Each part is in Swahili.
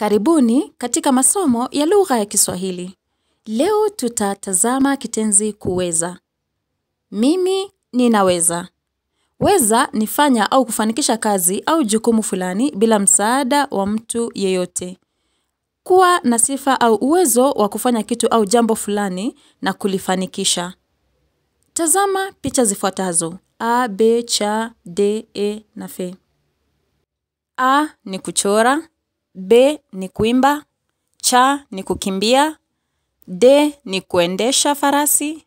Karibuni katika masomo ya lugha ya Kiswahili. Leo tutatazama kitenzi kuweza. Mimi ninaweza. Weza ni fanya au kufanikisha kazi au jukumu fulani bila msaada wa mtu yeyote. Kuwa na sifa au uwezo wa kufanya kitu au jambo fulani na kulifanikisha. Tazama picha zifuatazo: A, B, C, D, E na F. A ni kuchora. B ni kuimba, C ni kukimbia, D ni kuendesha farasi,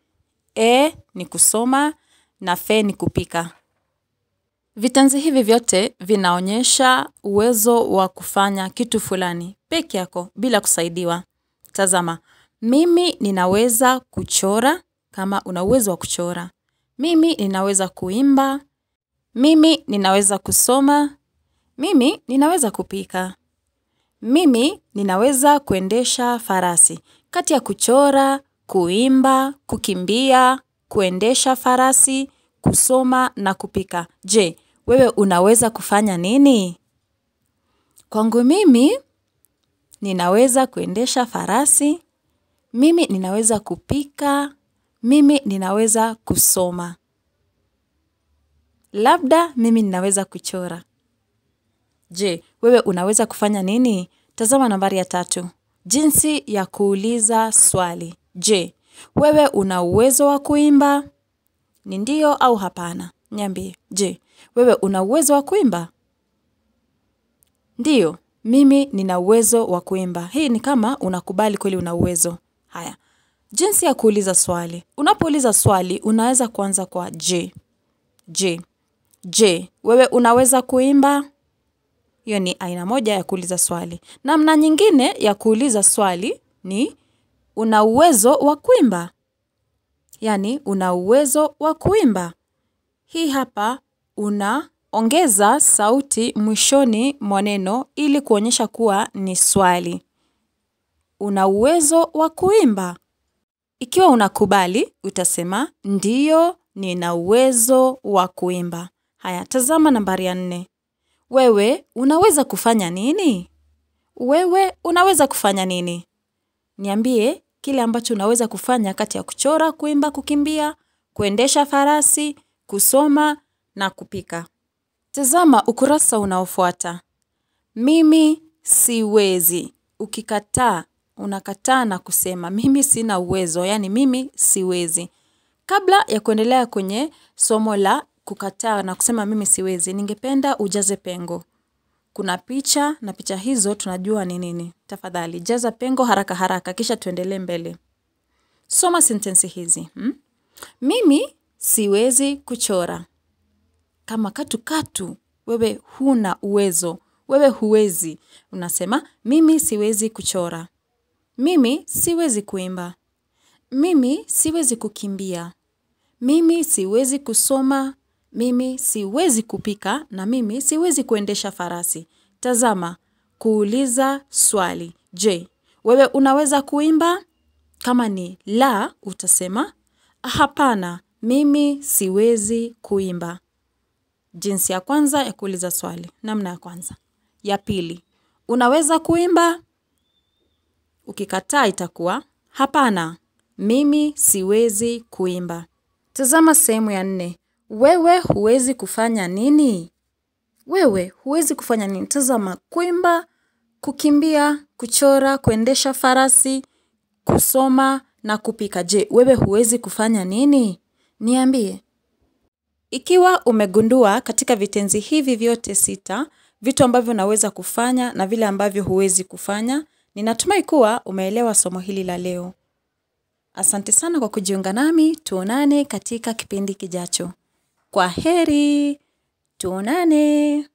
E ni kusoma na F ni kupika. Vitenzi hivi vyote vinaonyesha uwezo wa kufanya kitu fulani peke yako bila kusaidiwa. Tazama, mimi ninaweza kuchora kama una uwezo wa kuchora. Mimi ninaweza kuimba. Mimi ninaweza kusoma. Mimi ninaweza kupika. Mimi ninaweza kuendesha farasi. Kati ya kuchora, kuimba, kukimbia, kuendesha farasi, kusoma na kupika. Je, wewe unaweza kufanya nini? Kwangu mimi, ninaweza kuendesha farasi, mimi ninaweza kupika, mimi ninaweza kusoma. Labda, mimi ninaweza kuchora. Je, wewe unaweza kufanya nini? Tazama nambari ya tatu. Jinsi ya kuuliza swali. Je, wewe una uwezo wa kuimba? Ni ndio au hapana? Niambie. Je, wewe una uwezo wa kuimba? Ndiyo, mimi nina uwezo wa kuimba. Hii ni kama unakubali kweli una uwezo. Haya. Jinsi ya kuuliza swali. Unapouliza swali, unaweza kuanza kwa je. Je. Je, wewe unaweza kuimba? Hiyo ni aina moja ya kuuliza swali. Namna nyingine ya kuuliza swali ni una uwezo wa kuimba, yaani una uwezo wa kuimba. Hii hapa unaongeza sauti mwishoni mwa neno ili kuonyesha kuwa ni swali. Una uwezo wa kuimba. Ikiwa unakubali, utasema ndiyo, nina uwezo wa kuimba. Haya, tazama nambari ya nne. Wewe unaweza kufanya nini? Wewe unaweza kufanya nini? Niambie kile ambacho unaweza kufanya kati ya kuchora, kuimba, kukimbia, kuendesha farasi, kusoma na kupika. Tazama ukurasa unaofuata. Mimi siwezi. Ukikataa, unakataa na kusema mimi sina uwezo, yaani mimi siwezi. Kabla ya kuendelea kwenye somo la kukataa na kusema mimi siwezi, ningependa ujaze pengo. Kuna picha na picha hizo tunajua ni nini. Tafadhali jaza pengo haraka haraka, kisha tuendelee mbele. Soma sentensi hizi hmm? Mimi siwezi kuchora. Kama katukatu katu, wewe huna uwezo, wewe huwezi, unasema mimi siwezi kuchora, mimi siwezi kuimba, mimi siwezi kukimbia, mimi siwezi kusoma mimi siwezi kupika na mimi siwezi kuendesha farasi. Tazama, kuuliza swali. Je, wewe unaweza kuimba? Kama ni la, utasema hapana, mimi siwezi kuimba. Jinsi ya kwanza ya kuuliza swali, namna ya kwanza. Ya pili, unaweza kuimba? Ukikataa itakuwa hapana, mimi siwezi kuimba. Tazama sehemu ya nne. Wewe huwezi kufanya nini? Wewe huwezi kufanya nini? Tazama, kuimba, kukimbia, kuchora, kuendesha farasi, kusoma na kupika. Je, wewe huwezi kufanya nini? Niambie. Ikiwa umegundua katika vitenzi hivi vyote sita, vitu ambavyo unaweza kufanya na vile ambavyo huwezi kufanya, ninatumai kuwa umeelewa somo hili la leo. Asante sana kwa kujiunga nami, tuonane katika kipindi kijacho. Kwa heri, tuonane.